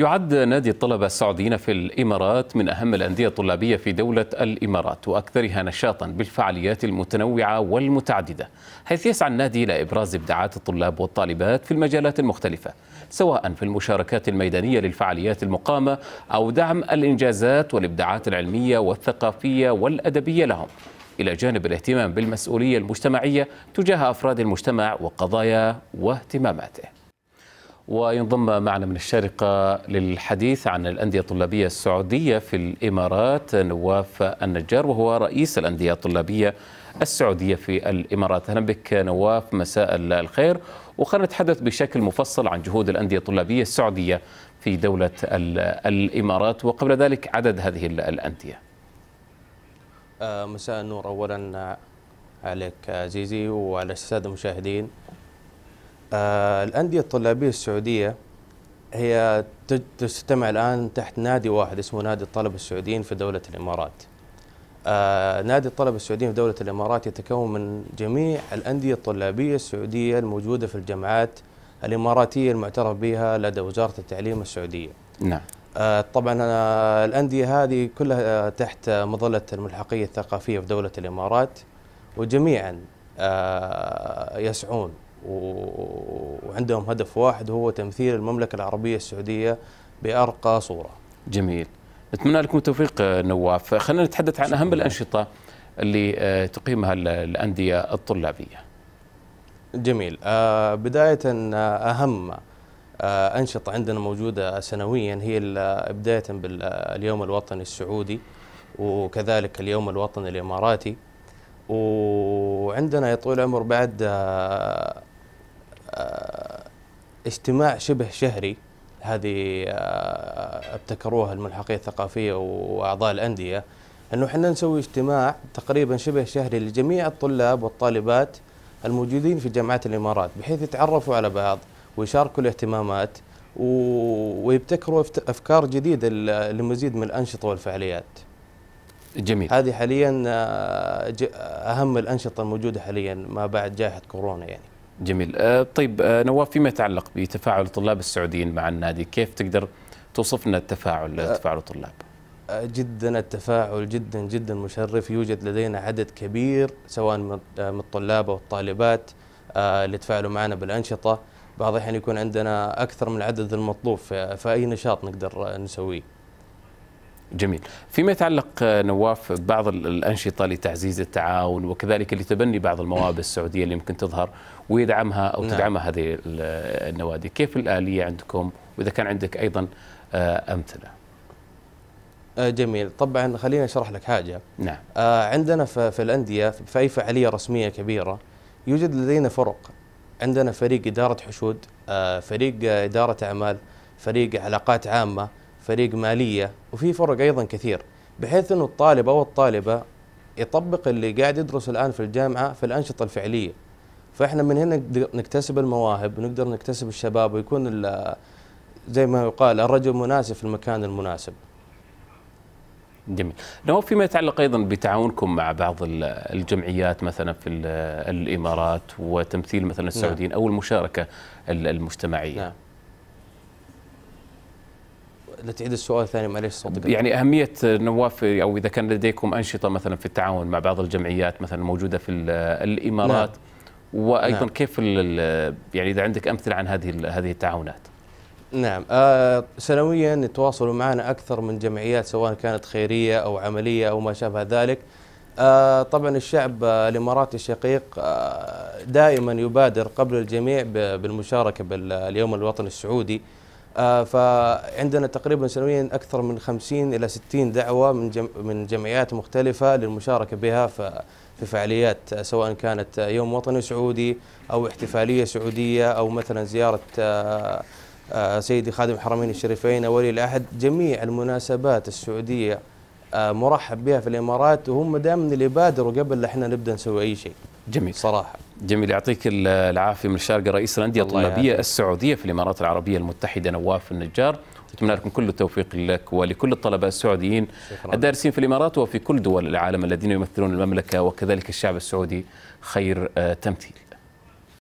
يعد نادي الطلبة السعوديين في الإمارات من أهم الأندية الطلابية في دولة الإمارات وأكثرها نشاطا بالفعاليات المتنوعة والمتعددة حيث يسعى النادي إلى إبراز إبداعات الطلاب والطالبات في المجالات المختلفة سواء في المشاركات الميدانية للفعاليات المقامة أو دعم الإنجازات والإبداعات العلمية والثقافية والأدبية لهم إلى جانب الاهتمام بالمسؤولية المجتمعية تجاه أفراد المجتمع وقضايا واهتماماته وينضم معنا من الشارقة للحديث عن الأندية الطلابية السعودية في الإمارات نواف النجار وهو رئيس الأندية الطلابية السعودية في الإمارات أهلا بك نواف مساء الخير وخلنا نتحدث بشكل مفصل عن جهود الأندية الطلابية السعودية في دولة الإمارات وقبل ذلك عدد هذه الأندية آه، مساء النور أولا آه، عليك عزيزي آه، وعلى السادة المشاهدين آه الأندية الطلابية السعودية هي تجتمع الآن تحت نادي واحد اسمه نادي الطلبة السعوديين في دولة الإمارات آه نادي الطلبة السعوديين في دولة الإمارات يتكون من جميع الأندية الطلابية السعودية الموجودة في الجامعات الإماراتية المعترف بها لدى وزارة التعليم السعودية نعم آه طبعا آه، الأندية هذه كلها آه، تحت مظلة الملحقية الثقافية في دولة الإمارات وجميعا آه، يسعون وعندهم هدف واحد هو تمثيل المملكة العربية السعودية بأرقى صورة جميل أتمنى لكم التوفيق آه، نواف خلينا نتحدث عن أهم الأنشطة اللي آه، تقيمها الأندية الطلابية جميل آه، بداية أهم أنشطة عندنا موجودة سنويا هي بداية باليوم الوطني السعودي وكذلك اليوم الوطني الإماراتي وعندنا يا طويل العمر بعد اجتماع شبه شهري هذه آه، ابتكروها الملحقيه الثقافيه واعضاء الانديه انه احنا نسوي اجتماع تقريبا شبه شهري لجميع الطلاب والطالبات الموجودين في جامعات الامارات بحيث يتعرفوا على بعض ويشاركوا الاهتمامات ويبتكروا افكار جديده لمزيد من الانشطه والفعاليات. جميل. هذه حاليا آه، اهم الانشطه الموجوده حاليا ما بعد جائحه كورونا يعني. جميل آه، طيب آه، نواف فيما يتعلق بتفاعل الطلاب السعوديين مع النادي كيف تقدر توصف لنا التفاعل آه، تفاعل الطلاب جدا التفاعل جدا جدا مشرف يوجد لدينا عدد كبير سواء من الطلاب او الطالبات اللي تفاعلوا معنا بالانشطه بعض الاحيان يكون عندنا اكثر من العدد المطلوب في اي نشاط نقدر نسويه جميل فيما يتعلق آه، نواف بعض الأنشطة لتعزيز التعاون وكذلك لتبني بعض المواهب السعودية اللي ممكن تظهر ويدعمها أو نعم. تدعمها هذه النوادي كيف الآلية عندكم وإذا كان عندك أيضا آه، أمثلة آه، جميل طبعا خليني اشرح لك حاجه نعم عندنا في الانديه في اي فعاليه رسميه كبيره يوجد لدينا فرق عندنا فريق اداره حشود فريق اداره اعمال فريق علاقات عامه فريق ماليه وفي فرق ايضا كثير بحيث انه الطالب او الطالبه يطبق اللي قاعد يدرس الان في الجامعه في الانشطه الفعليه فاحنا من هنا نكتسب المواهب ونقدر نكتسب الشباب ويكون زي ما يقال الرجل مناسب في المكان المناسب جميل نواف فيما يتعلق ايضا بتعاونكم مع بعض الجمعيات مثلا في الامارات وتمثيل مثلا نعم. السعوديين نعم. او المشاركه المجتمعيه نعم. لتعيد السؤال ثاني معليش صوتك يعني اهميه نواف او اذا كان لديكم انشطه مثلا في التعاون مع بعض الجمعيات مثلا موجوده في الامارات نعم. وايضا نعم. كيف يعني اذا عندك امثله عن هذه هذه التعاونات نعم آه سنويا يتواصلوا معنا اكثر من جمعيات سواء كانت خيريه او عمليه او ما شابه ذلك آه طبعا الشعب آه الاماراتي الشقيق آه دائما يبادر قبل الجميع بالمشاركه باليوم الوطني السعودي آه، فعندنا تقريبا سنويا اكثر من 50 الى 60 دعوه من جم من جمعيات مختلفه للمشاركه بها في فعاليات آه، سواء كانت آه، يوم وطني سعودي او احتفاليه سعوديه او مثلا زياره سيدي خادم الحرمين الشريفين ولي العهد جميع المناسبات السعوديه مرحب بها في الامارات وهم دائما اللي بادروا قبل احنا نبدا نسوي اي شيء. جميل. صراحه. جميل يعطيك العافيه من الشارقه رئيس الانديه الطلابيه السعوديه في الامارات العربيه المتحده نواف النجار اتمنى لكم كل التوفيق لك ولكل الطلبه السعوديين الدارسين في الامارات وفي كل دول العالم الذين يمثلون المملكه وكذلك الشعب السعودي خير آه، تمثيل